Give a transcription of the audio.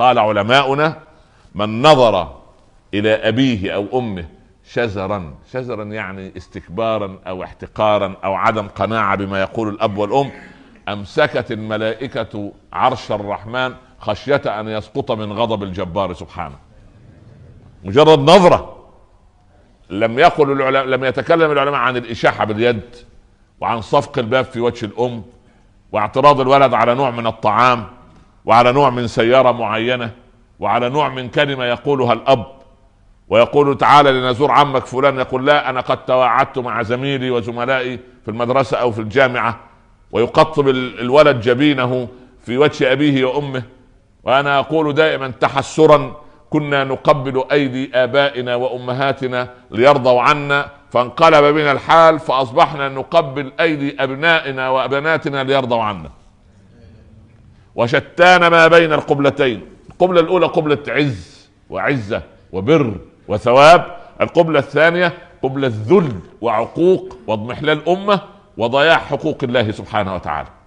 قال علماؤنا من نظر الى ابيه او امه شزرا شزرا يعني استكبارا او احتقارا او عدم قناعه بما يقول الاب والام امسكت الملائكه عرش الرحمن خشيه ان يسقط من غضب الجبار سبحانه مجرد نظره لم يقل العلماء لم يتكلم العلماء عن الاشاحه باليد وعن صفق الباب في وجه الام واعتراض الولد على نوع من الطعام وعلى نوع من سياره معينه وعلى نوع من كلمه يقولها الاب ويقول تعالى لنزور عمك فلان يقول لا انا قد تواعدت مع زميلي وزملائي في المدرسه او في الجامعه ويقطب الولد جبينه في وجه ابيه وامه وانا اقول دائما تحسرا كنا نقبل ايدي ابائنا وامهاتنا ليرضوا عنا فانقلب بنا الحال فاصبحنا نقبل ايدي ابنائنا وبناتنا ليرضوا عنا وشتان ما بين القبلتين القبلة الأولى قبلة عز وعزة وبر وثواب القبلة الثانية قبلة ذل وعقوق واضمحلال أمة وضياع حقوق الله سبحانه وتعالى